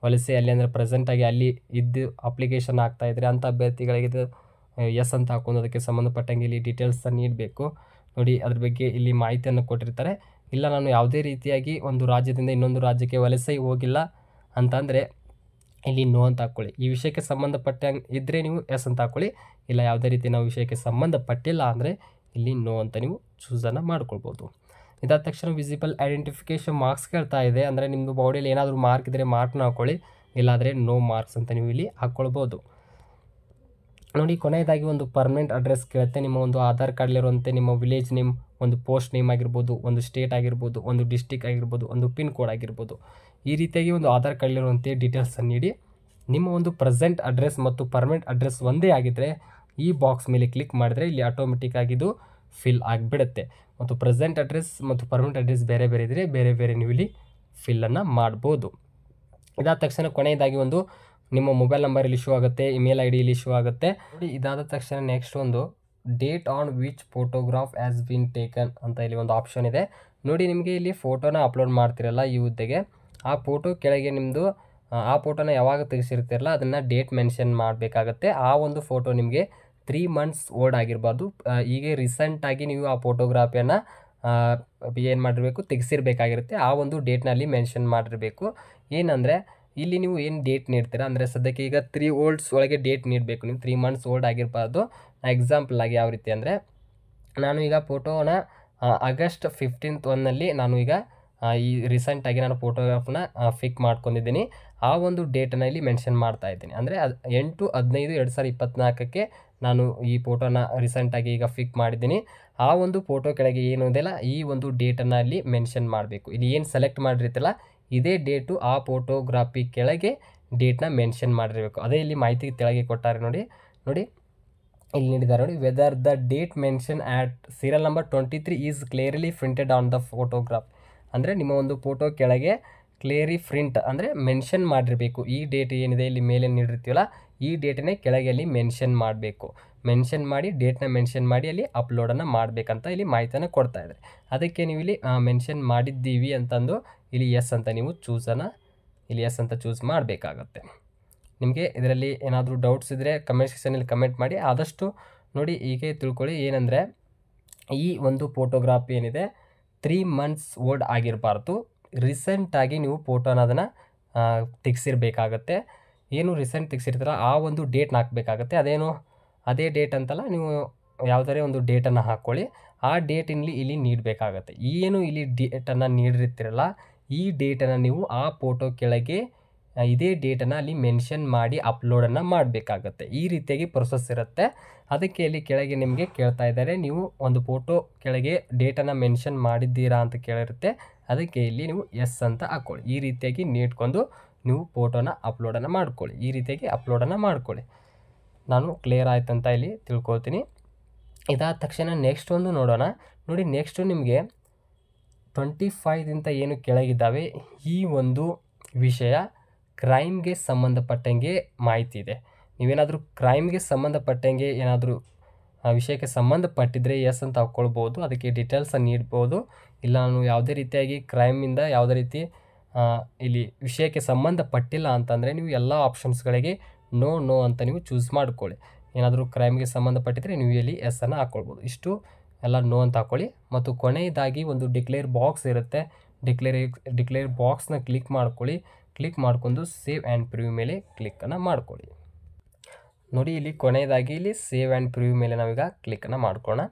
ವಲಸೆ ಅಲ್ಲಿ ಅಂದರೆ ಪ್ರೆಸೆಂಟಾಗಿ ಅಲ್ಲಿ ಇದ್ದು ಅಪ್ಲಿಕೇಶನ್ ಇದ್ದರೆ ಅಂಥ ಅಭ್ಯರ್ಥಿಗಳಿಗೆ ಇದು ಎಸ್ ಅಂತ ಹಾಕೊಂಡು ಅದಕ್ಕೆ ಸಂಬಂಧಪಟ್ಟಂಗೆ ಇಲ್ಲಿ ಡೀಟೇಲ್ಸನ್ನು ನೀಡಬೇಕು ನೋಡಿ ಅದ್ರ ಬಗ್ಗೆ ಇಲ್ಲಿ ಮಾಹಿತಿಯನ್ನು ಕೊಟ್ಟಿರ್ತಾರೆ ಇಲ್ಲ ನಾನು ಯಾವುದೇ ರೀತಿಯಾಗಿ ಒಂದು ರಾಜ್ಯದಿಂದ ಇನ್ನೊಂದು ರಾಜ್ಯಕ್ಕೆ ವಲಸೆ ಹೋಗಿಲ್ಲ ಅಂತಂದರೆ ಇಲ್ಲಿ ನೋ ಅಂತ ಹಾಕ್ಕೊಳ್ಳಿ ಈ ವಿಷಯಕ್ಕೆ ಸಂಬಂಧಪಟ್ಟ ಇದ್ದರೆ ನೀವು ಎಸ್ ಅಂತ ಹಾಕ್ಕೊಳ್ಳಿ ಇಲ್ಲ ಯಾವುದೇ ರೀತಿ ನಾವು ವಿಷಯಕ್ಕೆ ಸಂಬಂಧಪಟ್ಟಿಲ್ಲ ಅಂದರೆ ಇಲ್ಲಿ ನೋ ಅಂತ ನೀವು ಚೂಸನ್ನು ಮಾಡ್ಕೊಳ್ಬೋದು ಇದಾದ ತಕ್ಷಣ ವಿಸಿಬಲ್ ಐಡೆಂಟಿಫಿಕೇಷನ್ ಮಾರ್ಕ್ಸ್ ಕೇಳ್ತಾ ಇದೆ ಅಂದರೆ ನಿಮ್ಮದು ಬಾಡಿಯಲ್ಲಿ ಏನಾದರೂ ಮಾರ್ಕ್ ಇದ್ದರೆ ಮಾರ್ಕ್ನ ಹಾಕ್ಕೊಳ್ಳಿ ಇಲ್ಲಾದರೆ ನೋ ಮಾರ್ಕ್ಸ್ ಅಂತ ನೀವು ಇಲ್ಲಿ ಹಾಕ್ಕೊಳ್ಬೋದು ನೋಡಿ ಕೊನೆಯದಾಗಿ ಒಂದು ಪರ್ಮನೆಂಟ್ ಅಡ್ರೆಸ್ ಕೇಳುತ್ತೆ ನಿಮ್ಮ ಒಂದು ಆಧಾರ್ ಕಾರ್ಡ್ಲಿರುವಂತೆ ನಿಮ್ಮ ವಿಲೇಜ್ ನೇಮ್ ಒಂದು ಪೋಸ್ಟ್ ನೇಮ್ ಆಗಿರ್ಬೋದು ಒಂದು ಸ್ಟೇಟ್ ಆಗಿರ್ಬೋದು ಒಂದು ಡಿಸ್ಟಿಕ್ ಆಗಿರ್ಬೋದು ಒಂದು ಪಿನ್ ಕೋಡ್ ಆಗಿರ್ಬೋದು ಈ ರೀತಿಯಾಗಿ ಒಂದು ಆಧಾರ್ ಕಾರ್ಡ್ಲಿರುವಂತೆ ಡೀಟೇಲ್ಸನ್ನು ನೀಡಿ ನಿಮ್ಮ ಒಂದು ಪ್ರೆಸೆಂಟ್ ಅಡ್ರೆಸ್ ಮತ್ತು ಪರ್ಮನೆಂಟ್ ಅಡ್ರೆಸ್ ಒಂದೇ ಆಗಿದ್ದರೆ ಈ ಬಾಕ್ಸ್ ಮೇಲೆ ಕ್ಲಿಕ್ ಮಾಡಿದರೆ ಇಲ್ಲಿ ಆಟೋಮೆಟಿಕ್ ಆಗಿದ್ದು ಫಿಲ್ ಆಗಿಬಿಡುತ್ತೆ ಮತ್ತು ಪ್ರೆಸೆಂಟ್ ಅಡ್ರೆಸ್ ಮತ್ತು ಪರ್ಮನೆಂಟ್ ಅಡ್ರೆಸ್ ಬೇರೆ ಬೇರೆ ಇದ್ದರೆ ಬೇರೆ ಬೇರೆ ನೀವು ಇಲ್ಲಿ ಫಿಲ್ಲನ್ನು ಮಾಡ್ಬೋದು ಇದಾದ ತಕ್ಷಣ ಕೊನೆಯದಾಗಿ ಒಂದು ನಿಮ್ಮ ಮೊಬೈಲ್ ನಂಬರ್ ಇಲ್ಲಿ ಇಶ್ಯೂ ಆಗುತ್ತೆ ಇಮೇಲ್ ಐ ಇಲ್ಲಿ ಇಶ್ಯೂ ಆಗುತ್ತೆ ಇದಾದ ತಕ್ಷಣ ನೆಕ್ಸ್ಟ್ ಒಂದು date on which photograph has been taken ಅಂತ ಇಲ್ಲಿ ಒಂದು ಆಪ್ಷನ್ ಇದೆ ನೋಡಿ ನಿಮಗೆ ಇಲ್ಲಿ ಫೋಟೋನ ಅಪ್ಲೋಡ್ ಮಾಡ್ತಿರಲ್ಲ ಈ ಹುದ್ದೆಗೆ ಆ ಫೋಟೋ ಕೆಳಗೆ ನಿಮ್ಮದು ಆ ಫೋಟೋನ ಯಾವಾಗ ತೆಗೆಸಿರ್ತಿರಲ್ಲ ಅದನ್ನು ಡೇಟ್ ಮೆನ್ಷನ್ ಮಾಡಬೇಕಾಗತ್ತೆ ಆ ಒಂದು ಫೋಟೋ ನಿಮಗೆ ತ್ರೀ ಮಂತ್ಸ್ ಓಲ್ಡ್ ಆಗಿರ್ಬಾರ್ದು ಹೀಗೆ ರೀಸೆಂಟಾಗಿ ನೀವು ಆ ಫೋಟೋಗ್ರಾಫಿಯನ್ನು ಏನು ಮಾಡಿರಬೇಕು ತೆಗೆಸಿರ್ಬೇಕಾಗಿರುತ್ತೆ ಆ ಒಂದು ಡೇಟ್ನಲ್ಲಿ ಮೆನ್ಷನ್ ಮಾಡಿರಬೇಕು ಏನಂದರೆ ಇಲ್ಲಿ ನೀವು ಏನು ಡೇಟ್ ನೀಡ್ತೀರಾ ಅಂದರೆ ಸದ್ಯಕ್ಕೆ ಈಗ ತ್ರೀ ಓಲ್ಡ್ಸ್ ಒಳಗೆ ಡೇಟ್ ನೀಡಬೇಕು ನೀವು ತ್ರೀ ಮಂತ್ಸ್ ಓಲ್ಡ್ ಆಗಿರಬಾರ್ದು ಎಕ್ಸಾಂಪಲ್ ಆಗಿ ಯಾವ ರೀತಿ ಅಂದರೆ ನಾನು ಈಗ ಫೋಟೋನ ಆಗಸ್ಟ್ ಫಿಫ್ಟೀನ್ತ್ ಒನ್ನಲ್ಲಿ ನಾನು ಈಗ ಈ ರೀಸೆಂಟಾಗಿ ನಾನು ಫೋಟೋಗ್ರಾಫ್ನ ಫಿಕ್ ಮಾಡ್ಕೊಂಡಿದ್ದೀನಿ ಆ ಒಂದು ಡೇಟನ್ನ ಇಲ್ಲಿ ಮೆನ್ಷನ್ ಮಾಡ್ತಾ ಇದ್ದೀನಿ ಅಂದರೆ ಅದು ಎಂಟು ಹದಿನೈದು ಎರಡು ಸಾವಿರದ ಇಪ್ಪತ್ತ್ನಾಲ್ಕಕ್ಕೆ ನಾನು ಈ ಫೋಟೋನ ರೀಸೆಂಟಾಗಿ ಈಗ ಫಿಕ್ ಮಾಡಿದ್ದೀನಿ ಆ ಒಂದು ಫೋಟೋ ಕೆಳಗೆ ಏನು ಇದೆಯಲ್ಲ ಈ ಒಂದು ಡೇಟನ್ನು ಅಲ್ಲಿ ಮೆನ್ಷನ್ ಮಾಡಬೇಕು ಇಲ್ಲಿ ಏನು ಸೆಲೆಕ್ಟ್ ಮಾಡಿರ್ತಿಲ್ಲ ಇದೇ ಡೇಟು ಆ ಫೋಟೋಗ್ರಾಫಿ ಕೆಳಗೆ ಡೇಟ್ನ ಮೆನ್ಷನ್ ಮಾಡಿರಬೇಕು ಅದೇ ಇಲ್ಲಿ ಮಾಹಿತಿ ಕೆಳಗೆ ಕೊಟ್ಟಾರೆ ನೋಡಿ ನೋಡಿ ಇಲ್ಲಿ ನೀಡಿದ್ದಾರೆ ನೋಡಿ whether the date mention at serial number twenty three is clearly printed on the photograph ಅಂದರೆ ನಿಮ್ಮ ಒಂದು ಫೋಟೋ ಕೆಳಗೆ ಕ್ಲಿಯರಿ ಪ್ರಿಂಟ್ ಅಂದರೆ ಮೆನ್ಷನ್ ಮಾಡಿರಬೇಕು ಈ ಡೇಟ್ ಏನಿದೆ ಇಲ್ಲಿ ಮೇಲೆ ನೀಡಿರ್ತೀವಲ್ಲ ಈ ಡೇಟನ್ನೇ ಕೆಳಗೆ ಅಲ್ಲಿ ಮೆನ್ಷನ್ ಮಾಡಬೇಕು ಮೆನ್ಷನ್ ಮಾಡಿ ಡೇಟ್ನ ಮೆನ್ಷನ್ ಮಾಡಿ ಅಲ್ಲಿ ಅಪ್ಲೋಡನ್ನು ಮಾಡಬೇಕಂತ ಇಲ್ಲಿ ಮಾಹಿತಿಯನ್ನು ಕೊಡ್ತಾ ಇದ್ದಾರೆ ಅದಕ್ಕೆ ನೀವು ಇಲ್ಲಿ ಮೆನ್ಷನ್ ಮಾಡಿದ್ದೀವಿ ಅಂತಂದು ಇಲ್ಲಿ ಎಸ್ ಅಂತ ನೀವು ಚೂಸನ್ನು ಇಲ್ಲಿ ಎಸ್ ಅಂತ ಚೂಸ್ ಮಾಡಬೇಕಾಗತ್ತೆ ನಿಮಗೆ ಇದರಲ್ಲಿ ಏನಾದರೂ ಡೌಟ್ಸ್ ಇದ್ದರೆ ಕಮೆಂಟ್ ಸೆಕ್ಷನಲ್ಲಿ ಕಮೆಂಟ್ ಮಾಡಿ ಆದಷ್ಟು ನೋಡಿ ಹೀಗೆ ತಿಳ್ಕೊಳ್ಳಿ ಏನಂದರೆ ಈ ಒಂದು ಫೋಟೋಗ್ರಾಫ್ ಏನಿದೆ ತ್ರೀ ಮಂತ್ಸ್ ಓಲ್ಡ್ ಆಗಿರಬಾರ್ದು ರೀಸೆಂಟಾಗಿ ನೀವು ಫೋಟೋನ ಅದನ್ನು ತೆಗೆಸಿರ್ಬೇಕಾಗತ್ತೆ ಏನು ರಿಸೆಂಟ್ ತೆಗೆಸಿರ್ತಾರ ಆ ಒಂದು ಡೇಟ್ನ ಹಾಕಬೇಕಾಗತ್ತೆ ಅದೇನು ಅದೇ ಡೇಟ್ ಅಂತಲ್ಲ ನೀವು ಯಾವ್ದಾರ ಒಂದು ಡೇಟನ್ನು ಹಾಕ್ಕೊಳ್ಳಿ ಆ ಡೇಟಿನಲ್ಲಿ ಇಲ್ಲಿ ನೀಡಬೇಕಾಗತ್ತೆ ಏನು ಇಲ್ಲಿ ಡೇಟನ್ನು ನೀಡಿರ್ತಿರಲ್ಲ ಈ ಡೇಟನ್ನು ನೀವು ಆ ಫೋಟೋ ಕೆಳಗೆ ಇದೇ ಡೇಟನ್ನು ಅಲ್ಲಿ ಮೆನ್ಷನ್ ಮಾಡಿ ಅಪ್ಲೋಡನ್ನು ಮಾಡಬೇಕಾಗತ್ತೆ ಈ ರೀತಿಯಾಗಿ ಪ್ರೊಸೆಸ್ ಇರುತ್ತೆ ಅದಕ್ಕೆ ಇಲ್ಲಿ ಕೆಳಗೆ ನಿಮಗೆ ಕೇಳ್ತಾ ಇದ್ದಾರೆ ನೀವು ಒಂದು ಫೋಟೋ ಕೆಳಗೆ ಡೇಟನ್ನು ಮೆನ್ಷನ್ ಮಾಡಿದ್ದೀರಾ ಅಂತ ಕೇಳಿರುತ್ತೆ ಅದಕ್ಕೆ ಇಲ್ಲಿ ನೀವು ಎಸ್ ಅಂತ ಹಾಕ್ಕೊಳ್ಳಿ ಈ ರೀತಿಯಾಗಿ ನೀಟ್ಕೊಂಡು ನೀವು ಫೋಟೋನ ಅಪ್ಲೋಡನ್ನು ಮಾಡ್ಕೊಳ್ಳಿ ಈ ರೀತಿಯಾಗಿ ಅಪ್ಲೋಡನ್ನು ಮಾಡ್ಕೊಳ್ಳಿ ನಾನು ಕ್ಲಿಯರ್ ಆಯಿತು ಅಂತ ಇಲ್ಲಿ ತಿಳ್ಕೊಳ್ತೀನಿ ಇದಾದ ತಕ್ಷಣ ನೆಕ್ಸ್ಟ್ ಒಂದು ನೋಡೋಣ ನೋಡಿ ನೆಕ್ಸ್ಟು ನಿಮಗೆ ಟ್ವೆಂಟಿ ಫೈವ್ದಿಂದ ಏನು ಕೆಳಗಿದ್ದಾವೆ ಈ ಒಂದು ವಿಷಯ ಕ್ರೈಮ್ಗೆ ಸಂಬಂಧಪಟ್ಟಂಗೆ ಮಾಹಿತಿ ಇದೆ ನೀವೇನಾದರೂ ಕ್ರೈಮ್ಗೆ ಸಂಬಂಧಪಟ್ಟಂಗೆ ಏನಾದರೂ ವಿಷಯಕ್ಕೆ ಸಂಬಂಧಪಟ್ಟಿದ್ರೆ ಎಸ್ ಅಂತ ಹಾಕ್ಕೊಳ್ಬೋದು ಅದಕ್ಕೆ ಡೀಟೇಲ್ಸನ್ನು ನೀಡ್ಬೋದು ಇಲ್ಲ ನಾನು ಯಾವುದೇ ರೀತಿಯಾಗಿ ಕ್ರೈಮಿಂದ ಯಾವುದೇ ರೀತಿ ಇಲ್ಲಿ ವಿಷಯಕ್ಕೆ ಸಂಬಂಧಪಟ್ಟಿಲ್ಲ ಅಂತಂದರೆ ನೀವು ಎಲ್ಲ ಆಪ್ಷನ್ಸ್ಗಳಿಗೆ ನೋ ನೋ ಅಂತ ನೀವು ಚೂಸ್ ಮಾಡ್ಕೊಳ್ಳಿ ಏನಾದರೂ ಕ್ರೈಮ್ಗೆ ಸಂಬಂಧಪಟ್ಟಿದ್ರೆ ನೀವು ಇಲ್ಲಿ ಎಸ್ ಅನ್ನು ಹಾಕ್ಕೊಳ್ಬೋದು ಇಷ್ಟು ಎಲ್ಲ ನೋ ಅಂತ ಹಾಕ್ಕೊಳ್ಳಿ ಮತ್ತು ಕೊನೆಯದಾಗಿ ಒಂದು ಡಿಕ್ಲೇರ್ ಬಾಕ್ಸ್ ಇರುತ್ತೆ ಡಿಕ್ಲೇರ್ ಡಿಕ್ಲೇರ್ ಬಾಕ್ಸ್ನ ಕ್ಲಿಕ್ ಮಾಡ್ಕೊಳ್ಳಿ ಕ್ಲಿಕ್ ಮಾಡಿಕೊಂಡು ಸೇವ್ ಆ್ಯಂಡ್ ಪ್ರಿವ್ಯೂ ಮೇಲೆ ಕ್ಲಿಕ್ಕನ್ನು ಮಾಡ್ಕೊಳ್ಳಿ ನೋಡಿ ಇಲ್ಲಿ ಕೊನೆಯದಾಗಿ ಇಲ್ಲಿ ಸೇವ್ ಆ್ಯಂಡ್ ಪ್ರಿವ್ಯೂ ಮೇಲೆ ನಾವೀಗ ಕ್ಲಿಕ್ಕನ್ನು ಮಾಡ್ಕೊಳ್ಳೋಣ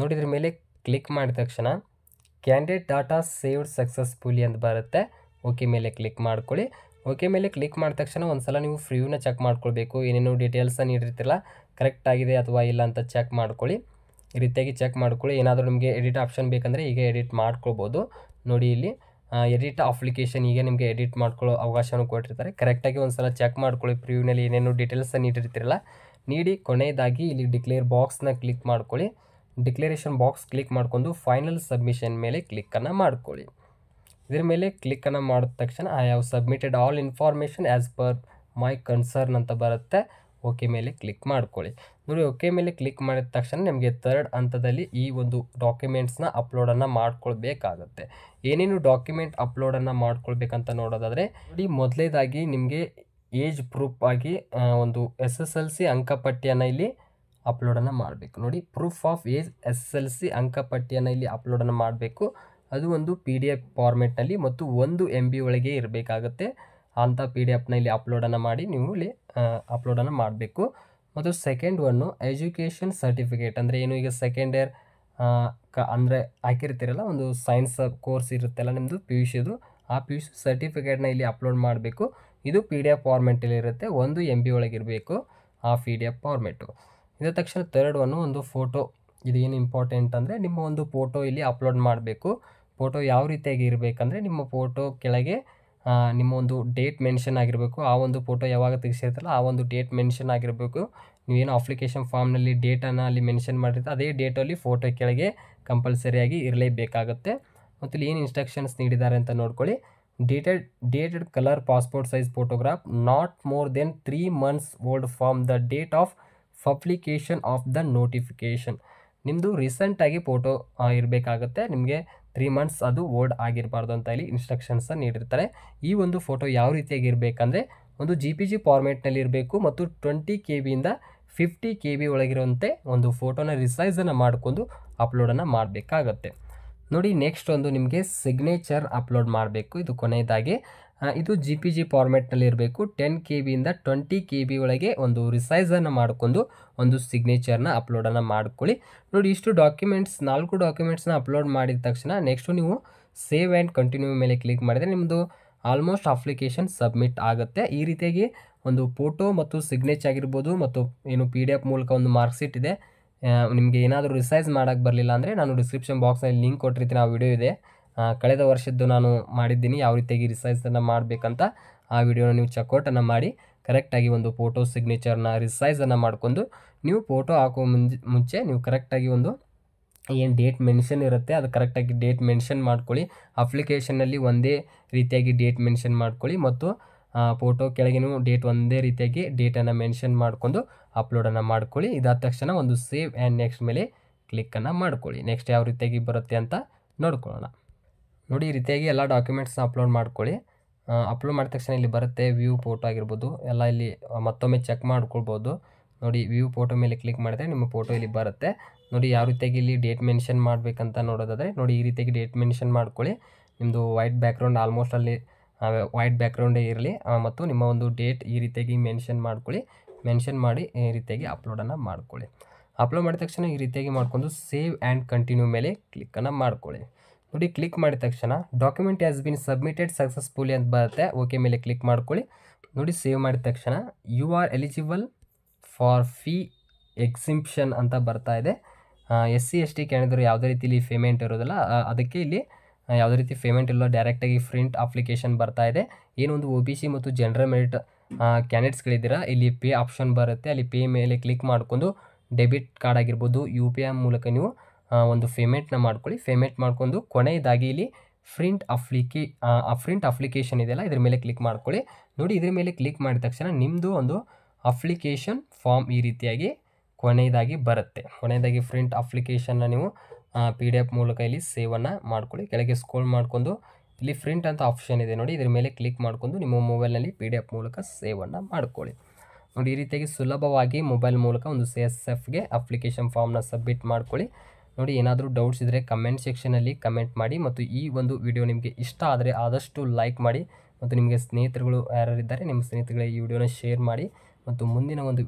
ನೋಡಿದ್ರ ಮೇಲೆ ಕ್ಲಿಕ್ ಮಾಡಿದ ತಕ್ಷಣ ಕ್ಯಾಂಡಿಡೇಟ್ ಡಾಟಾ ಸೇವ್ಡ್ ಸಕ್ಸಸ್ಫುಲಿ ಅಂತ ಬರುತ್ತೆ ಓಕೆ ಮೇಲೆ ಕ್ಲಿಕ್ ಮಾಡ್ಕೊಳ್ಳಿ ಓಕೆ ಮೇಲೆ ಕ್ಲಿಕ್ ಮಾಡಿದ ತಕ್ಷಣ ಒಂದು ಸಲ ನೀವು ಫ್ರೀವ್ನ ಚೆಕ್ ಮಾಡ್ಕೊಳ್ಬೇಕು ಏನೇನು ಡೀಟೇಲ್ಸನ್ನ ನೀಡಿರ್ತಿಲ್ಲ ಕರೆಕ್ಟ್ ಆಗಿದೆ ಅಥವಾ ಇಲ್ಲ ಅಂತ ಚೆಕ್ ಮಾಡ್ಕೊಳ್ಳಿ ಈ ರೀತಿಯಾಗಿ ಚೆಕ್ ಮಾಡ್ಕೊಳ್ಳಿ ಏನಾದರೂ ನಿಮಗೆ ಎಡಿಟ್ ಆಪ್ಷನ್ ಬೇಕಂದರೆ ಈಗ ಎಡಿಟ್ ಮಾಡ್ಕೊಳ್ಬೋದು ನೋಡಿ ಇಲ್ಲಿ ಎಡಿಟ್ ಅಪ್ಲಿಕೇಶನ್ ಈಗ ನಿಮಗೆ ಎಡಿಟ್ ಮಾಡ್ಕೊಳ್ಳೋ ಅವಕಾಶವನ್ನು ಕೊಟ್ಟಿರ್ತಾರೆ ಕರೆಕ್ಟಾಗಿ ಒಂದು ಸಲ ಚೆಕ್ ಮಾಡ್ಕೊಳ್ಳಿ ಪ್ರಿವ್ನಲ್ಲಿ ಏನೇನು ಡೀಟೇಲ್ಸ್ ನೀಡಿರ್ತಿರಲ್ಲ ನೀಡಿ ಕೊನೆಯದಾಗಿ ಇಲ್ಲಿ ಡಿಕ್ಲೇರ್ ಬಾಕ್ಸ್ನ ಕ್ಲಿಕ್ ಮಾಡ್ಕೊಳ್ಳಿ ಡಿಕ್ಲೇರೇಷನ್ ಬಾಕ್ಸ್ ಕ್ಲಿಕ್ ಮಾಡಿಕೊಂಡು ಫೈನಲ್ ಸಬ್ಮಿಷನ್ ಮೇಲೆ ಕ್ಲಿಕ್ಕನ್ನು ಮಾಡ್ಕೊಳ್ಳಿ ಇದರ ಮೇಲೆ ಕ್ಲಿಕ್ಕನ್ನು ಮಾಡಿದ ತಕ್ಷಣ I have submitted all information as per my concern ಅಂತ ಬರುತ್ತೆ ಓಕೆ ಮೇಲೆ ಕ್ಲಿಕ್ ಮಾಡ್ಕೊಳ್ಳಿ ನೋಡಿ ಓಕೆ ಮೇಲೆ ಕ್ಲಿಕ್ ಮಾಡಿದ ತಕ್ಷಣ ನಿಮಗೆ ತರ್ಡ್ ಹಂತದಲ್ಲಿ ಈ ಒಂದು ಡಾಕ್ಯುಮೆಂಟ್ಸ್ನ ಅಪ್ಲೋಡನ್ನು ಮಾಡ್ಕೊಳ್ಬೇಕಾಗತ್ತೆ ಏನೇನು ಡಾಕ್ಯುಮೆಂಟ್ ಅಪ್ಲೋಡನ್ನು ಮಾಡ್ಕೊಳ್ಬೇಕಂತ ನೋಡೋದಾದರೆ ನೋಡಿ ಮೊದಲೇದಾಗಿ ನಿಮಗೆ ಏಜ್ ಪ್ರೂಫ್ ಆಗಿ ಒಂದು ಎಸ್ ಎಸ್ ಎಲ್ ಸಿ ಅಂಕಪಟ್ಟಿಯನ್ನು ಇಲ್ಲಿ ಅಪ್ಲೋಡನ್ನು ಮಾಡಬೇಕು ನೋಡಿ proof of age S S L C ಅಂಕಪಟ್ಟಿಯನ್ನು ಇಲ್ಲಿ ಅಪ್ಲೋಡನ್ನು ಮಾಡಬೇಕು ಅದು ಒಂದು ಪಿ ಡಿ ಎಫ್ ಫಾರ್ಮೆಟ್ನಲ್ಲಿ ಮತ್ತು ಒಂದು ಎಮ್ ಬಿ ಒಳಗೆ ಇರಬೇಕಾಗುತ್ತೆ ಅಂಥ ಪಿ ಡಿ ಎಫ್ನ ಇಲ್ಲಿ ಅಪ್ಲೋಡನ್ನು ಮಾಡಿ ನೀವು ಇಲ್ಲಿ ಅಪ್ಲೋಡನ್ನು ಮಾಡಬೇಕು ಮತ್ತು ಸೆಕೆಂಡ್ ಒನ್ನು ಎಜುಕೇಷನ್ ಸರ್ಟಿಫಿಕೇಟ್ ಅಂದರೆ ಏನು ಈಗ ಸೆಕೆಂಡ್ ಇಯರ್ ಕ ಅಂದರೆ ಹಾಕಿರ್ತೀರಲ್ಲ ಒಂದು ಸೈನ್ಸ್ ಕೋರ್ಸ್ ಇರುತ್ತಲ್ಲ ನಿಮ್ಮದು ಪಿ ಯು ಸಿದು ಆ ಪಿ ಯು ಸಿ ಸರ್ಟಿಫಿಕೇಟ್ನ ಇಲ್ಲಿ ಅಪ್ಲೋಡ್ ಮಾಡಬೇಕು ಇದು ಪಿ ಡಿ ಎಫ್ ಇರುತ್ತೆ ಒಂದು ಎಮ್ ಬಿ ಒಳಗಿರಬೇಕು ಆ ಪಿ ಡಿ ಎಫ್ ಫಾರ್ಮೆಟು ಇದ ತಕ್ಷಣ ತರ್ಡ್ ಒನ್ನು ಒಂದು ಫೋಟೋ ಇದು ಏನು ಇಂಪಾರ್ಟೆಂಟ್ ಅಂದರೆ ನಿಮ್ಮ ಒಂದು ಫೋಟೋ ಇಲ್ಲಿ ಅಪ್ಲೋಡ್ ಮಾಡಬೇಕು ಫೋಟೋ ಯಾವ ರೀತಿಯಾಗಿ ಇರಬೇಕಂದ್ರೆ ನಿಮ್ಮ ಫೋಟೋ ಕೆಳಗೆ ನಿಮ್ಮ ಒಂದು ಡೇಟ್ ಮೆನ್ಷನ್ ಆಗಿರಬೇಕು ಆ ಒಂದು ಫೋಟೋ ಯಾವಾಗ ತೆಗೆಸಿರ್ತಾರಲ್ಲ ಆ ಒಂದು ಡೇಟ್ ಮೆನ್ಷನ್ ಆಗಿರಬೇಕು ನೀವೇನು ಅಪ್ಲಿಕೇಶನ್ ಫಾರ್ಮ್ನಲ್ಲಿ ಡೇಟನ್ನು ಅಲ್ಲಿ ಮೆನ್ಷನ್ ಮಾಡಿರ್ತಾರೆ ಅದೇ ಡೇಟಲ್ಲಿ ಫೋಟೋ ಕೆಳಗೆ ಕಂಪಲ್ಸರಿಯಾಗಿ ಇರಲೇಬೇಕಾಗುತ್ತೆ ಮತ್ತು ಇಲ್ಲಿ ಏನು ಇನ್ಸ್ಟ್ರಕ್ಷನ್ಸ್ ನೀಡಿದ್ದಾರೆ ಅಂತ ನೋಡ್ಕೊಳ್ಳಿ dated dated colour passport size photograph not more then three months old from the date of publication of the notification ನಿಮ್ಮದು ರೀಸೆಂಟಾಗಿ ಫೋಟೋ ಇರಬೇಕಾಗುತ್ತೆ ನಿಮಗೆ ತ್ರೀ ಮಂತ್ಸ್ ಅದು ಓಲ್ಡ್ ಆಗಿರಬಾರ್ದು ಅಂತ ಇಲ್ಲಿ ಇನ್ಸ್ಟ್ರಕ್ಷನ್ಸನ್ನು ನೀಡಿರ್ತಾರೆ ಈ ಒಂದು ಫೋಟೋ ಯಾವ ರೀತಿಯಾಗಿ ಇರಬೇಕಂದ್ರೆ ಒಂದು ಜಿ ಪಿ ಜಿ ಫಾರ್ಮೇಟ್ನಲ್ಲಿ ಇರಬೇಕು ಮತ್ತು ಟ್ವೆಂಟಿ ಕೆ ಬಿಯಿಂದ ಫಿಫ್ಟಿ ಕೆ ಬಿ ಒಳಗಿರುವಂತೆ ಒಂದು ಫೋಟೋನ ರಿಸೈಸನ್ನು ಮಾಡಿಕೊಂಡು ಅಪ್ಲೋಡನ್ನು ಮಾಡಬೇಕಾಗತ್ತೆ ನೋಡಿ ನೆಕ್ಸ್ಟ್ ಒಂದು ನಿಮಗೆ ಸಿಗ್ನೇಚರ್ ಅಪ್ಲೋಡ್ ಮಾಡಬೇಕು ಇದು ಕೊನೆಯದಾಗಿ ಇದು ಜಿ ಪಿ ಜಿ ಫಾರ್ಮೆಟ್ನಲ್ಲಿ ಇರಬೇಕು ಟೆನ್ ಕೆ ಬಿಯಿಂದ ಟ್ವೆಂಟಿ ಕೆ ಬಿ ಒಳಗೆ ಒಂದು ರಿಸೈಸನ್ನು ಮಾಡಿಕೊಂಡು ಒಂದು ಸಿಗ್ನೇಚರ್ನ ಅಪ್ಲೋಡನ್ನು ಮಾಡ್ಕೊಳ್ಳಿ ನೋಡಿ ಇಷ್ಟು ಡಾಕ್ಯುಮೆಂಟ್ಸ್ ನಾಲ್ಕು ಡಾಕ್ಯುಮೆಂಟ್ಸ್ನ ಅಪ್ಲೋಡ್ ಮಾಡಿದ ತಕ್ಷಣ ನೆಕ್ಸ್ಟು ನೀವು ಸೇವ್ ಆ್ಯಂಡ್ ಕಂಟಿನ್ಯೂ ಮೇಲೆ ಕ್ಲಿಕ್ ಮಾಡಿದರೆ ನಿಮ್ಮದು ಆಲ್ಮೋಸ್ಟ್ ಅಪ್ಲಿಕೇಶನ್ ಸಬ್ಮಿಟ್ ಆಗುತ್ತೆ ಈ ರೀತಿಯಾಗಿ ಒಂದು ಫೋಟೋ ಮತ್ತು ಸಿಗ್ನೇಚರ್ ಆಗಿರ್ಬೋದು ಮತ್ತು ಏನು ಪಿ ಡಿ ಎಫ್ ಮೂಲಕ ಒಂದು ಮಾರ್ಕ್ಶೀಟ್ ಇದೆ ನಿಮಗೆ ಏನಾದರೂ ರಿಸೈಸ್ ಮಾಡೋಕ್ಕೆ ಬರಲಿಲ್ಲ ಅಂದರೆ ನಾನು ಡಿಸ್ಕ್ರಿಪ್ಷನ್ ಬಾಕ್ಸಲ್ಲಿ ಲಿಂಕ್ ಕೊಟ್ಟಿರ್ತೀನಿ ಆ ವಿಡಿಯೋ ಇದೆ ಕಳೆದ ವರ್ಷದ್ದು ನಾನು ಮಾಡಿದ್ದೀನಿ ಯಾವ ರೀತಿಯಾಗಿ ರಿಸೈಸನ್ನು ಮಾಡಬೇಕಂತ ಆ ವಿಡಿಯೋನ ನೀವು ಚಕೌಟನ್ನು ಮಾಡಿ ಕರೆಕ್ಟಾಗಿ ಒಂದು ಫೋಟೋ ಸಿಗ್ನೇಚರ್ನ ರಿಸೈಸನ್ನು ಮಾಡಿಕೊಂಡು ನೀವು ಫೋಟೋ ಹಾಕೋ ಮುಂಜೆ ಮುಂಚೆ ನೀವು ಕರೆಕ್ಟಾಗಿ ಒಂದು ಏನು ಡೇಟ್ ಮೆನ್ಷನ್ ಇರುತ್ತೆ ಅದು ಕರೆಕ್ಟಾಗಿ ಡೇಟ್ ಮೆನ್ಷನ್ ಮಾಡ್ಕೊಳ್ಳಿ ಅಪ್ಲಿಕೇಶನಲ್ಲಿ ಒಂದೇ ರೀತಿಯಾಗಿ ಡೇಟ್ ಮೆನ್ಷನ್ ಮಾಡ್ಕೊಳ್ಳಿ ಮತ್ತು ಫೋಟೋ ಕೆಳಗಿನೂ ಡೇಟ್ ಒಂದೇ ರೀತಿಯಾಗಿ ಡೇಟನ್ನು ಮೆನ್ಷನ್ ಮಾಡಿಕೊಂಡು ಅಪ್ಲೋಡನ್ನು ಮಾಡ್ಕೊಳ್ಳಿ ಇದಾದ ತಕ್ಷಣ ಒಂದು ಸೇವ್ ಆ್ಯಂಡ್ ನೆಕ್ಸ್ಟ್ ಮೇಲೆ ಕ್ಲಿಕ್ಕನ್ನು ಮಾಡ್ಕೊಳ್ಳಿ ನೆಕ್ಸ್ಟ್ ಯಾವ ರೀತಿಯಾಗಿ ಬರುತ್ತೆ ಅಂತ ನೋಡ್ಕೊಳ್ಳೋಣ ನೋಡಿ ಈ ರೀತಿಯಾಗಿ ಎಲ್ಲ ಡಾಕ್ಯುಮೆಂಟ್ಸ್ನ ಅಪ್ಲೋಡ್ ಮಾಡ್ಕೊಳ್ಳಿ ಅಪ್ಲೋಡ್ ಮಾಡಿದ ತಕ್ಷಣ ಇಲ್ಲಿ ಬರುತ್ತೆ ವ್ಯೂ ಫೋಟೋ ಆಗಿರ್ಬೋದು ಎಲ್ಲ ಇಲ್ಲಿ ಮತ್ತೊಮ್ಮೆ ಚೆಕ್ ಮಾಡ್ಕೊಳ್ಬೋದು ನೋಡಿ ವ್ಯೂ ಫೋಟೋ ಮೇಲೆ ಕ್ಲಿಕ್ ಮಾಡಿದ್ರೆ ನಿಮ್ಮ ಫೋಟೋ ಇಲ್ಲಿ ಬರುತ್ತೆ ನೋಡಿ ಯಾವ ರೀತಿಯಾಗಿ ಇಲ್ಲಿ ಡೇಟ್ ಮೆನ್ಷನ್ ಮಾಡಬೇಕಂತ ನೋಡೋದಾದರೆ ನೋಡಿ ಈ ರೀತಿಯಾಗಿ ಡೇಟ್ ಮೆನ್ಷನ್ ಮಾಡ್ಕೊಳ್ಳಿ ನಿಮ್ಮದು ವೈಟ್ ಬ್ಯಾಕ್ಗ್ರೌಂಡ್ ಆಲ್ಮೋಸ್ಟ್ ಅಲ್ಲಿ ವೈಟ್ ಬ್ಯಾಕ್ಗ್ರೌಂಡೇ ಇರಲಿ ಮತ್ತು ನಿಮ್ಮ ಒಂದು ಡೇಟ್ ಈ ರೀತಿಯಾಗಿ ಮೆನ್ಷನ್ ಮಾಡ್ಕೊಳ್ಳಿ ಮೆನ್ಷನ್ ಮಾಡಿ ಈ ರೀತಿಯಾಗಿ ಅಪ್ಲೋಡನ್ನು ಮಾಡ್ಕೊಳ್ಳಿ ಅಪ್ಲೋಡ್ ಮಾಡಿದ ತಕ್ಷಣ ಈ ರೀತಿಯಾಗಿ ಮಾಡ್ಕೊಂಡು ಸೇವ್ ಆ್ಯಂಡ್ ಕಂಟಿನ್ಯೂ ಮೇಲೆ ಕ್ಲಿಕ್ಕನ್ನು ಮಾಡ್ಕೊಳ್ಳಿ ನೋಡಿ ಕ್ಲಿಕ್ ಮಾಡಿದ ತಕ್ಷಣ document has been submitted successfully ಅಂತ ಬರುತ್ತೆ ಓಕೆ ಮೇಲೆ ಕ್ಲಿಕ್ ಮಾಡ್ಕೊಳ್ಳಿ ನೋಡಿ ಸೇವ್ ಮಾಡಿದ ತಕ್ಷಣ you are eligible for fee exemption ಅಂತ ಬರ್ತಾ ಇದೆ ಎಸ್ ಸಿ ಎಸ್ ಟಿ ಕೇಳಿದ್ರು ಯಾವುದೇ ರೀತಿಲಿ ಪೇಮೆಂಟ್ ಇರೋದಿಲ್ಲ ಅದಕ್ಕೆ ಇಲ್ಲಿ ಯಾವುದೇ ರೀತಿ ಪೇಮೆಂಟ್ ಇಲ್ಲ ಡೈರೆಕ್ಟಾಗಿ ಫ್ರಿಂಟ್ ಅಪ್ಲಿಕೇಶನ್ ಬರ್ತಾ ಇದೆ ಏನೊಂದು ಒ ಬಿ ಸಿ ಮತ್ತು ಜನರಲ್ ಮೆರಿಟ್ ಕ್ಯಾಂಡಿಡೇಟ್ಸ್ಗಳಿದ್ದೀರಾ ಇಲ್ಲಿ ಪೇ ಆಪ್ಷನ್ ಬರುತ್ತೆ ಅಲ್ಲಿ ಪೇ ಮೇಲೆ ಕ್ಲಿಕ್ ಮಾಡಿಕೊಂಡು ಡೆಬಿಟ್ ಕಾರ್ಡ್ ಆಗಿರ್ಬೋದು ಯು ಪಿ ಐ ಮೂಲಕ ನೀವು ಒಂದು ಪೇಮೆಂಟ್ನ ಮಾಡ್ಕೊಳ್ಳಿ ಪೇಮೆಂಟ್ ಮಾಡ್ಕೊಂಡು ಕೊನೆಯದಾಗಿ ಇಲ್ಲಿ ಫ್ರಿಂಟ್ ಅಪ್ಲಿಕೇ ಆ ಫ್ರಿಂಟ್ ಅಪ್ಲಿಕೇಶನ್ ಇದೆಯಲ್ಲ ಇದ್ರ ಮೇಲೆ ಕ್ಲಿಕ್ ಮಾಡ್ಕೊಳ್ಳಿ ನೋಡಿ ಇದ್ರ ಮೇಲೆ ಕ್ಲಿಕ್ ಮಾಡಿದ ತಕ್ಷಣ ನಿಮ್ಮದು ಒಂದು ಅಪ್ಲಿಕೇಶನ್ ಫಾರ್ಮ್ ಈ ರೀತಿಯಾಗಿ ಕೊನೆಯದಾಗಿ ಬರುತ್ತೆ ಕೊನೆಯದಾಗಿ ಫ್ರಿಂಟ್ ಅಪ್ಲಿಕೇಶನ್ನ ನೀವು ಪಿ ಡಿ ಎಫ್ ಮೂಲಕ ಇಲ್ಲಿ ಸೇವನ್ನು ಮಾಡ್ಕೊಳ್ಳಿ ಕೆಳಗೆ ಸ್ಕೋಲ್ ಮಾಡಿಕೊಂಡು ಇಲ್ಲಿ ಫ್ರಿಂಟ್ ಅಂತ ಆಪ್ಷನ್ ಇದೆ ನೋಡಿ ಇದ್ರ ಮೇಲೆ ಕ್ಲಿಕ್ ಮಾಡಿಕೊಂಡು ನಿಮ್ಮ ಮೊಬೈಲ್ನಲ್ಲಿ ಪಿ ಡಿ ಎಫ್ ಮೂಲಕ ಸೇವನ್ನು ಮಾಡ್ಕೊಳ್ಳಿ ನೋಡಿ ಈ ರೀತಿಯಾಗಿ ಸುಲಭವಾಗಿ ಮೊಬೈಲ್ ಮೂಲಕ ಒಂದು ಸಿ ಎಸ್ ಎಫ್ಗೆ ಅಪ್ಲಿಕೇಶನ್ ಫಾರ್ಮ್ನ ಸಬ್ಮಿಟ್ ಮಾಡ್ಕೊಳ್ಳಿ ನೋಡಿ ಏನಾದರೂ ಡೌಟ್ಸ್ ಇದ್ದರೆ ಕಮೆಂಟ್ ಸೆಕ್ಷನಲ್ಲಿ ಕಮೆಂಟ್ ಮಾಡಿ ಮತ್ತು ಈ ಒಂದು ವಿಡಿಯೋ ನಿಮಗೆ ಇಷ್ಟ ಆದರೆ ಆದಷ್ಟು ಲೈಕ್ ಮಾಡಿ ಮತ್ತು ನಿಮಗೆ ಸ್ನೇಹಿತರುಗಳು ಯಾರ್ಯಾರಿದ್ದಾರೆ ನಿಮ್ಮ ಸ್ನೇಹಿತರುಗಳಿಗೆ ಈ ವಿಡಿಯೋನ ಶೇರ್ ಮಾಡಿ ಮತ್ತು ಮುಂದಿನ ಒಂದು